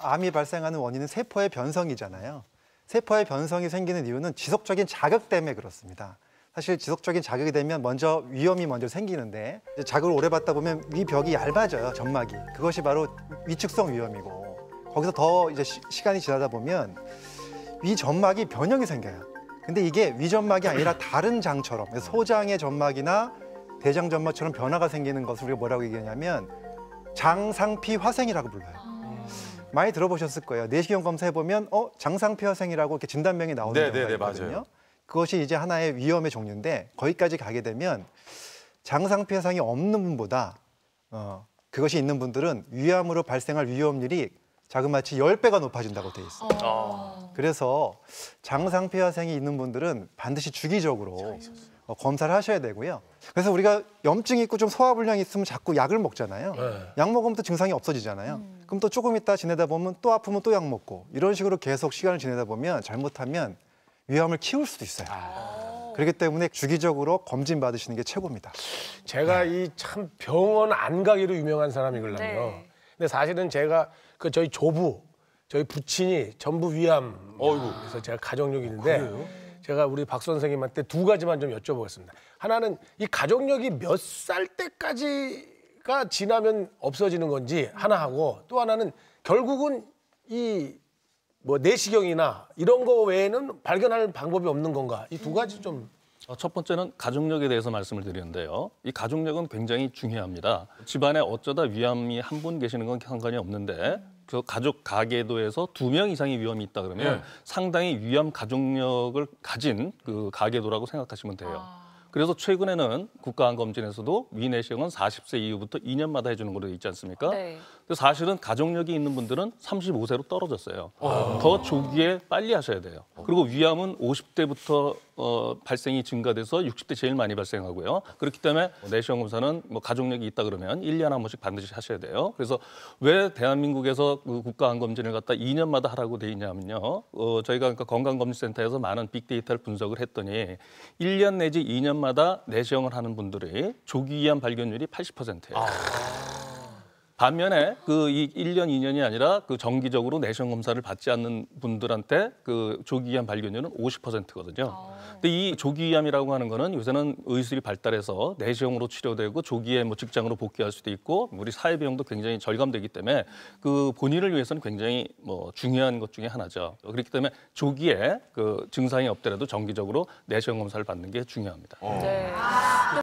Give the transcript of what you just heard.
암이 발생하는 원인은 세포의 변성이잖아요. 세포의 변성이 생기는 이유는 지속적인 자극 때문에 그렇습니다. 사실 지속적인 자극이 되면 먼저 위염이 먼저 생기는데 자극을 오래 받다 보면 위 벽이 얇아져요 점막이 그것이 바로 위축성 위염이고 거기서 더 이제 시, 간이 지나다 보면 위 점막이 변형이 생겨요 근데 이게 위 점막이 아니라 다른 장처럼 소장의 점막이나 대장 점막처럼 변화가 생기는 것을 우리가 뭐라고 얘기하냐면 장상피 화생이라고 불러요 많이 들어보셨을 거예요. 내시경 검사해 보면 어장상피혈생이라고 이렇게 진단명이 나오는 네네네, 네, 네, 경우가 있거든요. 맞아요. 그것이 이제 하나의 위험의 종류인데 거기까지 가게 되면 장상폐상이 피 없는 분보다 어, 그것이 있는 분들은 위암으로 발생할 위험률이 자그마치 10배가 높아진다고 되어 있어요. 아. 그래서 장상피화생이 있는 분들은 반드시 주기적으로 어, 검사를 하셔야 되고요. 그래서 우리가 염증이 있고 좀 소화불량이 있으면 자꾸 약을 먹잖아요. 네. 약 먹으면 또 증상이 없어지잖아요. 음. 그럼 또 조금 있다 지내다 보면 또 아프면 또 약 먹고 이런 식으로 계속 시간을 지내다 보면 잘못하면 위험을 키울 수도 있어요. 아. 그렇기 때문에 주기적으로 검진 받으시는 게 최고입니다. 제가 네. 이참 병원 안 가기로 유명한 사람이거든요. 네. 근데 사실은 제가 그 저희 조부, 저희 부친이 전부 위암. 어이구. 그래서 제가 가족력이 있는데. 어, 제가 우리 박 선생님한테 두 가지만 좀 여쭤보겠습니다. 하나는 이 가족력이 몇 살 때까지가 지나면 없어지는 건지 하나 하고 또 하나는 결국은 이 뭐 내시경이나 이런 거 외에는 발견할 방법이 없는 건가 이 두 가지 좀첫 어, 번째는 가족력에 대해서 말씀을 드리는데요. 이 가족력은 굉장히 중요합니다. 집안에 어쩌다 위암이 한 분 계시는 건 상관이 없는데 그 가족 가계도에서 두 명 이상의 위험이 있다 그러면 네. 상당히 위험 가족력을 가진 그 가계도라고 생각하시면 돼요. 아. 그래서 최근에는 국가안검진에서도 위내 시경은 40세 이후부터 2년마다 해주는 걸로 있지 않습니까? 네. 근데 사실은 가족력이 있는 분들은 35세로 떨어졌어요. 아. 더 조기에 빨리 하셔야 돼요. 그리고 위암은 50대부터 어, 발생이 증가돼서 60대 제일 많이 발생하고요. 그렇기 때문에 뭐 내시경 검사는 뭐 가족력이 있다 그러면 1년에 한 번씩 반드시 하셔야 돼요. 그래서 왜 대한민국에서 그 국가안검진을 갖다 2년마다 하라고 돼 있냐면요. 어, 저희가 그러니까 건강검진센터에서 많은 빅데이터를 분석을 했더니 1년 내지 2년마다 내시경을 하는 분들의 조기 위암 발견율이 80%예요. 아... 반면에 그이 1년, 2년이 아니라 그 정기적으로 내시경 검사를 받지 않는 분들한테 그 조기암 발견율은 50%거든요. 아. 근데 이 조기암이라고 하는 거는 요새는 의술이 발달해서 내시경으로 치료되고 조기에 뭐 직장으로 복귀할 수도 있고 우리 사회 비용도 굉장히 절감되기 때문에 그 본인을 위해서는 굉장히 뭐 중요한 것 중에 하나죠. 그렇기 때문에 조기에 그 증상이 없더라도 정기적으로 내시경 검사를 받는 게 중요합니다. 어. 네.